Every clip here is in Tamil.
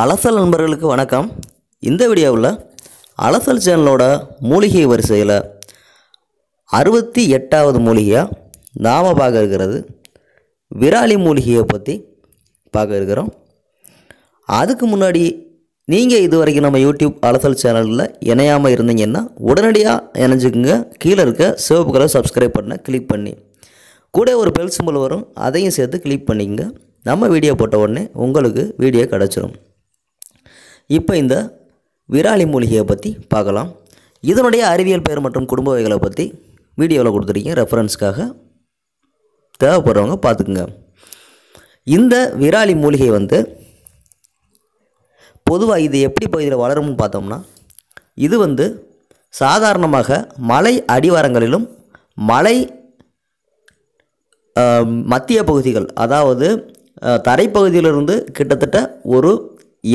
அலசல் நண்பர்களுக்கு வணக்கம் இந்த வீடியோவில் அலசல் சேனலோட மூலிகை வரிசையில் அறுபத்தி எட்டாவது மூலிகையாக நாம் பார்க்க இருக்கிறது விராலி மூலிகையை பற்றி பார்க்க இருக்கிறோம் அதுக்கு முன்னாடி நீங்கள் இது வரைக்கும் நம்ம யூடியூப் அலசல் சேனலில் இணையாமல் இருந்தீங்கன்னா உடனடியாக இணைஞ்சுக்குங்க கீழே இருக்க சிவப்பு கலர் சப்ஸ்கிரைப் பண்ண கிளிக் பண்ணி கூட ஒரு பெல் சிம்பிள் வரும் அதையும் சேர்த்து கிளிக் பண்ணிக்கங்க நம்ம வீடியோ போட்ட உடனே உங்களுக்கு வீடியோ கிடச்சிரும் இப்போ இந்த விராலி மூலிகையை பற்றி பார்க்கலாம் இதனுடைய அறிவியல் பெயர் மற்றும் குடும்ப வகைகளை பற்றி வீடியோவில் கொடுத்துருக்கீங்க ரெஃபரன்ஸ்க்காக தேவைப்படுறவங்க பார்த்துக்குங்க இந்த விராலி மூலிகை வந்து பொதுவாக இது எப்படி பகுதியில் வளரும்னு பார்த்தோம்னா இது வந்து சாதாரணமாக மலை அடிவாரங்களிலும் மலை மத்திய பகுதிகள் அதாவது தரைப்பகுதியிலிருந்து கிட்டத்தட்ட ஒரு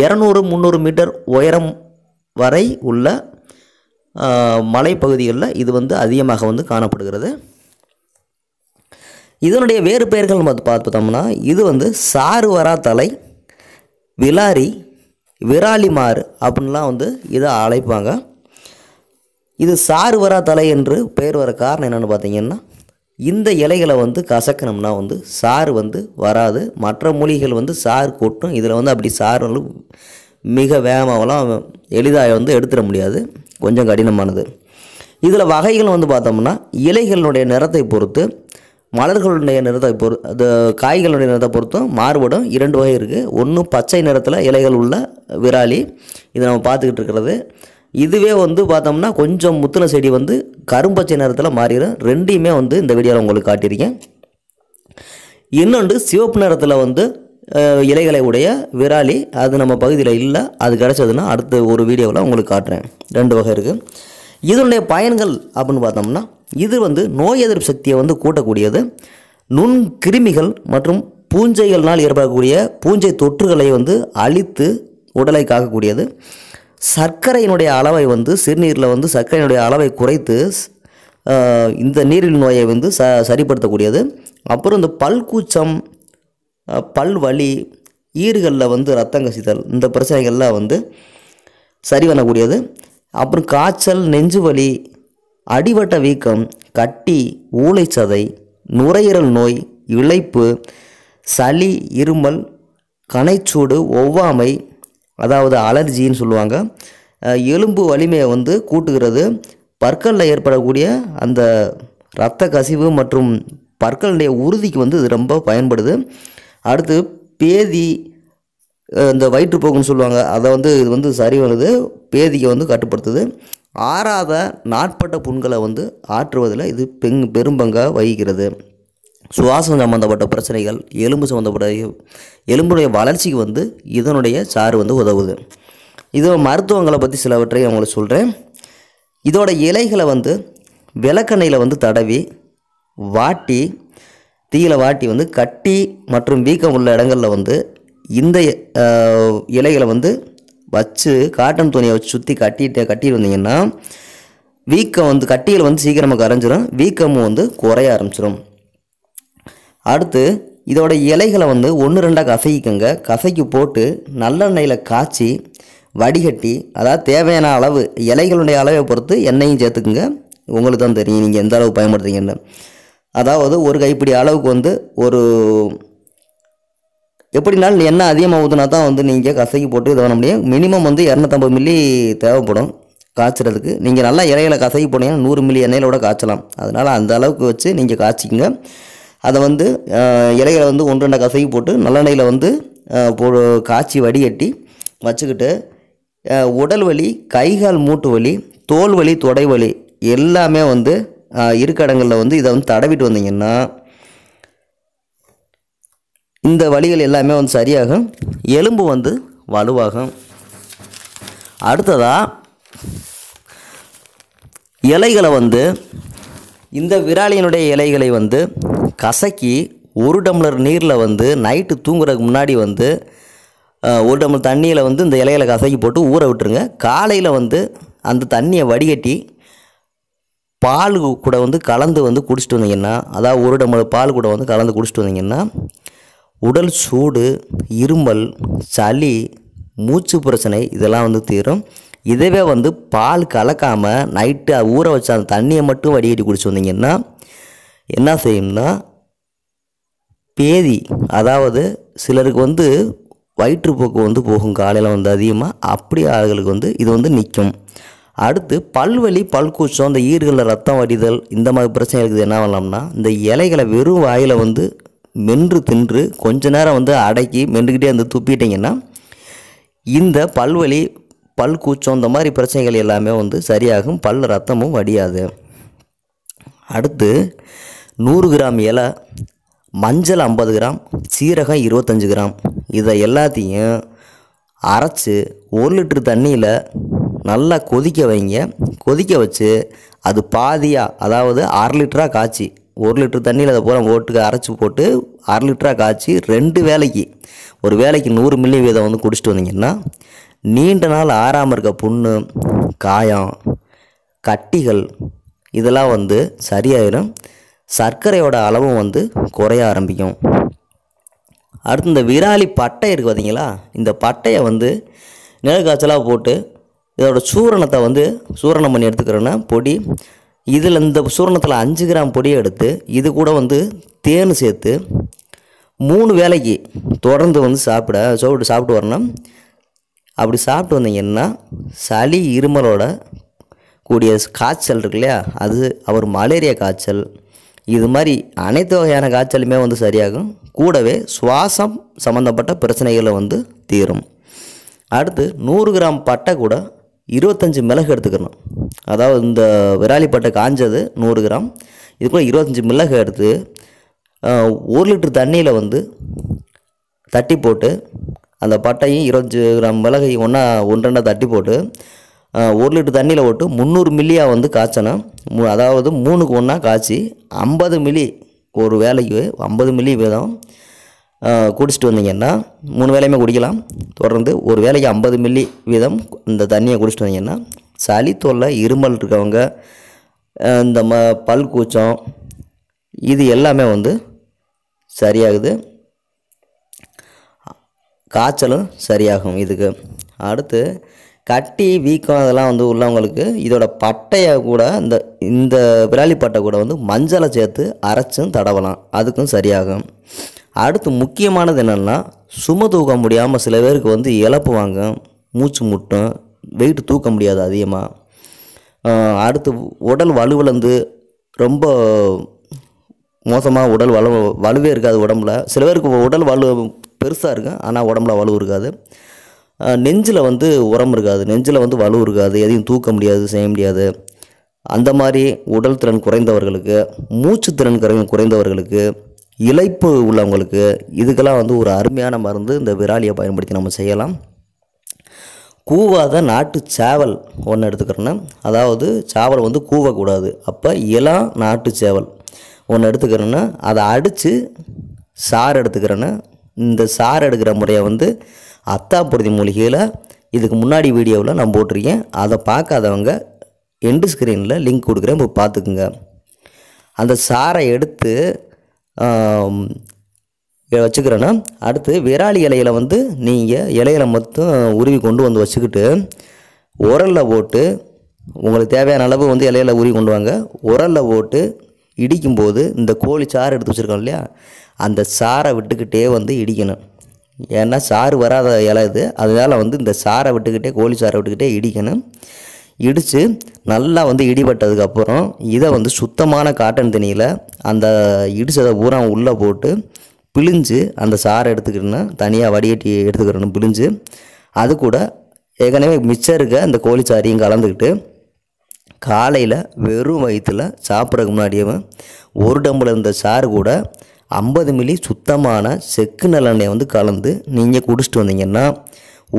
இரநூறு முந்நூறு மீட்டர் உயரம் வரை உள்ள மலைப்பகுதிகளில் இது வந்து அதிகமாக வந்து காணப்படுகிறது இதனுடைய வேறு பெயர்கள் பார்த்து பார்த்தோம்னா இது வந்து சாருவரா தலை விலாரி விராலிமாறு அப்படின்லாம் வந்து இதை அழைப்பாங்க இது சாருவரா தலை என்று பெயர் வர காரணம் என்னென்னு பார்த்தீங்கன்னா இந்த இலைகளை வந்து கசக்கணும்னா வந்து சாறு வந்து வராது மற்ற மொழிகள் வந்து சார் கொட்டும் இதில் வந்து அப்படி சாறு மிக வேகமாகலாம் எளிதாக வந்து எடுத்துட முடியாது கொஞ்சம் கடினமானது இதில் வகைகள் வந்து பார்த்தோம்னா இலைகளுடைய நிறத்தை பொறுத்து மலர்களுடைய நிறத்தை பொறு அது காய்களுடைய நிறத்தை பொறுத்தும் மாறுபடும் இரண்டு வகை இருக்குது ஒன்று பச்சை நிறத்தில் இலைகள் உள்ள விராலி இதை நம்ம பார்த்துக்கிட்டு இருக்கிறது இதுவே வந்து பார்த்தோம்னா கொஞ்சம் முத்தின செடி வந்து கரும்பச்சை நிறத்தில் மாறிடும் ரெண்டையுமே வந்து இந்த வீடியோவில் உங்களுக்கு காட்டியிருக்கேன் இன்னொன்று சிவப்பு நிறத்தில் வந்து இலைகளை உடைய விராலி அது நம்ம பகுதியில் இல்லை அது கிடச்சதுன்னா அடுத்த ஒரு வீடியோவில் உங்களுக்கு காட்டுறேன் ரெண்டு வகை இருக்குது இதனுடைய பயன்கள் அப்படின்னு பார்த்தோம்னா இது வந்து நோய் எதிர்ப்பு சக்தியை வந்து கூட்டக்கூடியது நுண் கிருமிகள் மற்றும் பூஞ்சைகள்னால் ஏற்படக்கூடிய பூஞ்சை தொற்றுகளை வந்து அழித்து உடலை காக்கக்கூடியது சர்க்கரையினுடைய அளவை வந்து சிறுநீரில் வந்து சர்க்கரையினுடைய அளவை குறைத்து இந்த நீரில் நோயை வந்து ச சரிப்படுத்தக்கூடியது அப்புறம் இந்த பல்கூச்சம் பல் வலி ஈறுகளில் வந்து ரத்தம் கசித்தல் இந்த பிரச்சனைகள்லாம் வந்து சரி பண்ணக்கூடியது அப்புறம் காய்ச்சல் நெஞ்சு வலி அடிவட்ட வீக்கம் கட்டி ஊளைச்சதை நுரையீரல் நோய் இழைப்பு சளி இருமல் கனைச்சூடு ஒவ்வாமை அதாவது அலர்ஜின்னு சொல்லுவாங்க எலும்பு வலிமையை வந்து கூட்டுகிறது பற்களில் ஏற்படக்கூடிய அந்த இரத்த கசிவு மற்றும் பற்களுடைய உறுதிக்கு வந்து இது ரொம்ப பயன்படுது அடுத்து பேதி இந்த வயிற்றுப்போக்குன்னு சொல்லுவாங்க அதை வந்து இது வந்து சரி வருது பேதிக்கை வந்து கட்டுப்படுத்துது ஆறாத நாட்பட்ட புண்களை வந்து ஆற்றுவதில் இது பெங் பெரும்பங்காக வகிக்கிறது சுவாசம் சம்மந்தப்பட்ட பிரச்சனைகள் எலும்பு சம்மந்தப்பட்ட எலும்புடைய வளர்ச்சிக்கு வந்து இதனுடைய சாறு வந்து உதவுது இது மருத்துவங்களை பற்றி சிலவற்றை அவங்களுக்கு சொல்கிறேன் இதோட இலைகளை வந்து விளக்கண்ணையில் வந்து தடவி வாட்டி தீயில வாட்டி வந்து கட்டி மற்றும் வீக்கம் உள்ள இடங்களில் வந்து இந்த இலைகளை வந்து வச்சு காட்டன் துணியை வச்சு சுற்றி கட்டிட்டு கட்டிட்டு வந்தீங்கன்னா வீக்கம் வந்து கட்டியில் வந்து சீக்கிரமாக கரைஞ்சிரும் வீக்கமும் வந்து குறைய ஆரம்பிச்சிடும் அடுத்து இதோட இலைகளை வந்து ஒன்று ரெண்டாக கசைக்குங்க கசைக்கு போட்டு நல்லெண்ணெயில் காய்ச்சி வடிகட்டி அதாவது தேவையான அளவு இலைகளுடைய அளவை பொறுத்து எண்ணெயும் சேர்த்துக்குங்க உங்களுக்கு தான் தெரியும் நீங்கள் எந்த அளவு பயன்படுத்துறீங்கன்னு அதாவது ஒரு கைப்பிடி அளவுக்கு வந்து ஒரு எப்படினாலும் எண்ணெய் அதிகமாக ஊற்றினா தான் வந்து நீங்கள் கசைக்கு போட்டு இதை பண்ண முடியும் மினிமம் வந்து இரநூத்தம்பது மில்லி தேவைப்படும் காய்ச்சறதுக்கு நீங்கள் நல்லா இலையில் கசைக்கு போனீங்கன்னா நூறு மில்லி கூட காய்ச்சலாம் அதனால் அந்த அளவுக்கு வச்சு நீங்கள் காய்ச்சிக்கோங்க அதை வந்து இலைகளை வந்து ஒன்று ரெண்டு கசைக்கு போட்டு நல்லெண்ணெயில் வந்து காய்ச்சி வடிகட்டி வச்சுக்கிட்டு உடல் வலி கைகால் மூட்டு வலி தோல் வலி தொடை வலி எல்லாமே வந்து இருக்கடங்களில் வந்து இதை வந்து தடவிட்டு வந்தீங்கன்னா இந்த வழிகள் எல்லாமே வந்து சரியாகும் எலும்பு வந்து வலுவாகும் அடுத்ததாக இலைகளை வந்து இந்த விராலியினுடைய இலைகளை வந்து கசக்கி ஒரு டம்ளர் நீரில் வந்து நைட்டு தூங்குறதுக்கு முன்னாடி வந்து ஒரு டம்ளர் தண்ணியில் வந்து இந்த இலைகளை கசக்கி போட்டு ஊற விட்டுருங்க காலையில் வந்து அந்த தண்ணியை வடிகட்டி பால் கூட வந்து கலந்து வந்து குடிச்சிட்டு வந்தீங்கன்னா அதாவது ஒரு டம்ளர் பால் கூட வந்து கலந்து குடிச்சிட்டு வந்தீங்கன்னா உடல் சூடு இருமல் சளி மூச்சு பிரச்சனை இதெல்லாம் வந்து தீரும் இதுவே வந்து பால் கலக்காமல் நைட்டு ஊற வச்ச அந்த தண்ணியை மட்டும் வடிகட்டி குடிச்சு வந்தீங்கன்னா என்ன செய்யும்னா பேதி அதாவது சிலருக்கு வந்து வயிற்றுப்போக்கு வந்து போகும் காலையில் வந்து அதிகமாக அப்படி ஆளுகளுக்கு வந்து இது வந்து நிற்கும் அடுத்து பல்வலி பல்கூச்சம் அந்த ஈறுகளில் ரத்தம் வடிதல் இந்த மாதிரி பிரச்சனை இருக்குது என்ன பண்ணலாம்னா இந்த இலைகளை வெறும் வாயில் வந்து மென்று தின்று கொஞ்ச நேரம் வந்து அடக்கி மென்றுக்கிட்டே வந்து துப்பிட்டிங்கன்னா இந்த பல்வலி பல் கூச்சம் இந்த மாதிரி பிரச்சனைகள் எல்லாமே வந்து சரியாகும் பல் ரத்தமும் வடியாது அடுத்து நூறு கிராம் இலை மஞ்சள் ஐம்பது கிராம் சீரகம் இருபத்தஞ்சி கிராம் இதை எல்லாத்தையும் அரைச்சி ஒரு லிட்டர் தண்ணியில் நல்லா கொதிக்க வைங்க கொதிக்க வச்சு அது பாதியாக அதாவது அரை லிட்டராக காய்ச்சி ஒரு லிட்டர் தண்ணியில் அதை பூரா ஓட்டுக்கு அரைச்சி போட்டு அரை லிட்டராக காய்ச்சி ரெண்டு வேலைக்கு ஒரு வேலைக்கு நூறு மில்லி வீதம் வந்து குடிச்சிட்டு வந்தீங்கன்னா நீண்ட நாள் ஆறாமல் இருக்க புண்ணு காயம் கட்டிகள் இதெல்லாம் வந்து சரியாயிடும் சர்க்கரையோட அளவும் வந்து குறைய ஆரம்பிக்கும் அடுத்து இந்த விராலி பட்டை இருக்குது பார்த்தீங்களா இந்த பட்டையை வந்து நிழல் காய்ச்சலாக போட்டு இதோட சூரணத்தை வந்து சூரணம் பண்ணி எடுத்துக்கிறோன்னா பொடி இதில் இந்த சூரணத்தில் அஞ்சு கிராம் பொடியை எடுத்து இது கூட வந்து தேன் சேர்த்து மூணு வேலைக்கு தொடர்ந்து வந்து சாப்பிட சாப்பிட்டு சாப்பிட்டு வரணும் அப்படி சாப்பிட்டு வந்தீங்கன்னா சளி இருமலோட கூடிய காய்ச்சல் இருக்கு இல்லையா அது அவர் மலேரியா காய்ச்சல் இது மாதிரி அனைத்து வகையான காய்ச்சலுமே வந்து சரியாகும் கூடவே சுவாசம் சம்மந்தப்பட்ட பிரச்சனைகளை வந்து தீரும் அடுத்து நூறு கிராம் பட்டை கூட இருபத்தஞ்சி மிளகு எடுத்துக்கணும் அதாவது இந்த விராலி பட்டை காஞ்சது நூறு கிராம் இது கூட இருபத்தஞ்சி மிளகு எடுத்து ஒரு லிட்டர் தண்ணியில் வந்து தட்டி போட்டு அந்த பட்டையும் இருபத்தஞ்சி கிராம் மிளகையும் ஒன்றா ஒன்றெண்டா தட்டி போட்டு ஒரு லிட்டர் தண்ணியில் போட்டு முந்நூறு மில்லியாக வந்து காய்ச்சணும் அதாவது மூணுக்கு ஒன்றா காய்ச்சி ஐம்பது மில்லி ஒரு வேலைக்கு ஐம்பது மில்லி வீதம் குடிச்சிட்டு வந்தீங்கன்னா மூணு வேலையுமே குடிக்கலாம் தொடர்ந்து ஒரு வேலைக்கு ஐம்பது மில்லி வீதம் இந்த தண்ணியை குடிச்சிட்டு வந்தீங்கன்னா சளி தொல்லை இருமல் இருக்கவங்க இந்த ம பல் கூச்சம் இது எல்லாமே வந்து சரியாகுது காய்ச்சலும் சரியாகும் இதுக்கு அடுத்து கட்டி வீக்கம் அதெல்லாம் வந்து உள்ளவங்களுக்கு இதோட பட்டையை கூட இந்த இந்த விராலி பட்டை கூட வந்து மஞ்சளை சேர்த்து அரைச்சும் தடவலாம் அதுக்கும் சரியாகும் அடுத்து முக்கியமானது என்னென்னா சும தூக்க முடியாமல் சில பேருக்கு வந்து இழப்பு வாங்க மூச்சு முட்டும் வெயிட் தூக்க முடியாது அதிகமாக அடுத்து உடல் வலுவிழந்து ரொம்ப மோசமாக உடல் வலு வலுவே இருக்காது உடம்புல சில பேருக்கு உடல் வலு பெருசாக இருக்கும் ஆனால் உடம்புல வலு இருக்காது நெஞ்சில் வந்து உரம் இருக்காது நெஞ்சில் வந்து வலு இருக்காது எதையும் தூக்க முடியாது செய்ய முடியாது அந்த மாதிரி உடல் திறன் குறைந்தவர்களுக்கு மூச்சு திறன் குறைந்தவர்களுக்கு இழைப்பு உள்ளவங்களுக்கு இதுக்கெல்லாம் வந்து ஒரு அருமையான மருந்து இந்த விராலியை பயன்படுத்தி நம்ம செய்யலாம் கூவாத நாட்டு சேவல் ஒன்று எடுத்துக்கிறோன்னா அதாவது சேவல் வந்து கூவக்கூடாது அப்போ இளம் நாட்டு சேவல் ஒன்று எடுத்துக்கிறேன்னா அதை அடித்து சாறு எடுத்துக்கிறேன்னா இந்த சாறு எடுக்கிற முறையை வந்து அத்தாப்புறுதி மூலிகையில் இதுக்கு முன்னாடி வீடியோவில் நான் போட்டிருக்கேன் அதை பார்க்காதவங்க எண்டு ஸ்க்ரீனில் லிங்க் கொடுக்குறேன் போய் பார்த்துக்குங்க அந்த சாரை எடுத்து வச்சுக்கிறேன்னா அடுத்து விராலி இலையில் வந்து நீங்கள் இலையில மொத்தம் உருவி கொண்டு வந்து வச்சுக்கிட்டு உரலில் போட்டு உங்களுக்கு தேவையான அளவு வந்து இலையில உருவி கொண்டு வாங்க உரலில் போட்டு இடிக்கும்போது இந்த கோழி சாறு எடுத்து வச்சுருக்கோம் இல்லையா அந்த சாரை விட்டுக்கிட்டே வந்து இடிக்கணும் ஏன்னா சாறு வராத இலை இது அதனால் வந்து இந்த சாரை விட்டுக்கிட்டே கோழி சாரை விட்டுக்கிட்டே இடிக்கணும் இடித்து நல்லா வந்து இடிபட்டதுக்கப்புறம் இதை வந்து சுத்தமான காட்டன் தண்ணியில் அந்த இடித்ததை பூரா உள்ளே போட்டு பிழிஞ்சு அந்த சாறை எடுத்துக்கிட்டோன்னா தனியாக வடிகட்டி எடுத்துக்கிடணும் பிழிஞ்சு அது கூட ஏற்கனவே மிச்சம் இருக்க அந்த சாரியும் கலந்துக்கிட்டு காலையில் வெறும் வயிற்றில் சாப்பிட்றதுக்கு முன்னாடியே ஒரு டம்பில் இருந்த சாறு கூட ஐம்பது மில்லி சுத்தமான செக்கு நல்லெண்ணெய் வந்து கலந்து நீங்கள் குடிச்சிட்டு வந்தீங்கன்னா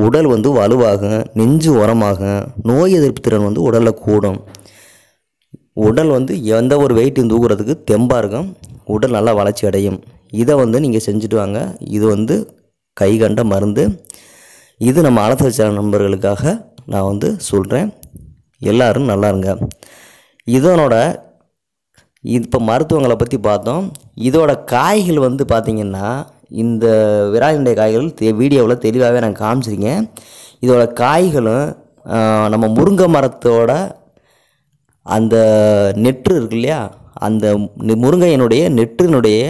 உடல் வந்து வலுவாகும் நெஞ்சு உரமாகும் நோய் எதிர்ப்பு திறன் வந்து உடலில் கூடும் உடல் வந்து எந்த ஒரு வெயிட்டையும் தூக்குறதுக்கு தெம்பாக இருக்கும் உடல் நல்லா வளர்ச்சி அடையும் இதை வந்து நீங்கள் செஞ்சுட்டு வாங்க இது வந்து கை கண்ட மருந்து இது நம்ம அளத்த சேனல் நண்பர்களுக்காக நான் வந்து சொல்கிறேன் எல்லோரும் நல்லா இருங்க இதனோட இப்போ மருத்துவங்களை பற்றி பார்த்தோம் இதோட காய்கள் வந்து பார்த்திங்கன்னா இந்த விராலினுடைய காய்கள் தெ வீடியோவில் தெளிவாகவே நான் காமிச்சிருக்கேன் இதோட காய்களும் நம்ம முருங்கை மரத்தோட அந்த நெற்று இருக்கு இல்லையா அந்த முருங்கையினுடைய நெற்றினுடைய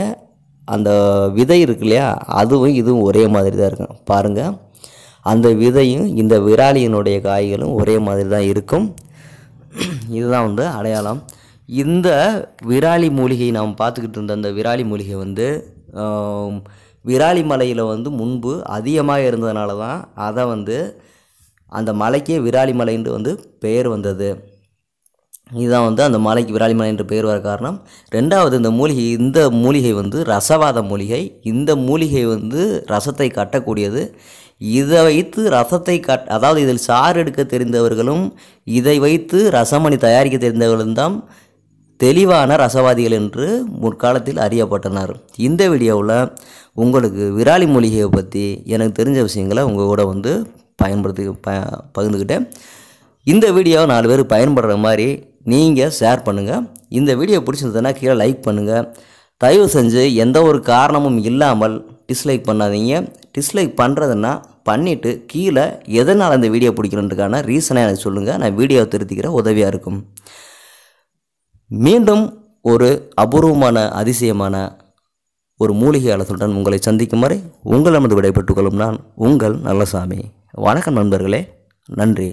அந்த விதை இருக்கு இல்லையா அதுவும் இதுவும் ஒரே மாதிரி தான் இருக்கும் பாருங்கள் அந்த விதையும் இந்த விராலியினுடைய காய்களும் ஒரே மாதிரி தான் இருக்கும் இதுதான் வந்து அடையாளம் இந்த விராலி மூலிகை நாம் பார்த்துக்கிட்டு இருந்த அந்த விராலி மூலிகை வந்து விராலி மலையில் வந்து முன்பு அதிகமாக இருந்ததுனால தான் அதை வந்து அந்த மலைக்கே விராலி மலைன்று வந்து பெயர் வந்தது இதுதான் வந்து அந்த மலைக்கு விராலி மலை என்று பெயர் வர காரணம் ரெண்டாவது இந்த மூலிகை இந்த மூலிகை வந்து ரசவாத மூலிகை இந்த மூலிகை வந்து ரசத்தை கட்டக்கூடியது இதை வைத்து ரசத்தை கட் அதாவது இதில் சாறு எடுக்க தெரிந்தவர்களும் இதை வைத்து ரசமணி தயாரிக்க தெரிந்தவர்களும் தான் தெளிவான ரசவாதிகள் என்று முற்காலத்தில் அறியப்பட்டனர் இந்த வீடியோவில் உங்களுக்கு விராலி மூலிகையை பற்றி எனக்கு தெரிஞ்ச விஷயங்களை உங்கள் கூட வந்து பயன்படுத்தி ப பகிர்ந்துக்கிட்டேன் இந்த வீடியோவை நாலு பேர் பயன்படுற மாதிரி நீங்கள் ஷேர் பண்ணுங்கள் இந்த வீடியோ பிடிச்சிருந்ததுன்னா கீழே லைக் பண்ணுங்கள் தயவு செஞ்சு எந்த ஒரு காரணமும் இல்லாமல் டிஸ்லைக் பண்ணாதீங்க டிஸ்லைக் பண்ணுறதுன்னா பண்ணிவிட்டு கீழே எதனால் அந்த வீடியோ பிடிக்கணுன்றக்கான ரீசனை எனக்கு சொல்லுங்கள் நான் வீடியோவை திருத்திக்கிற உதவியாக இருக்கும் மீண்டும் ஒரு அபூர்வமான அதிசயமான ஒரு மூலிகையாளத்துடன் உங்களை சந்திக்கும் வரை உங்கள் நமது விடைபெற்றுக் கொள்ளும் நான் உங்கள் நல்லசாமி வணக்கம் நண்பர்களே நன்றி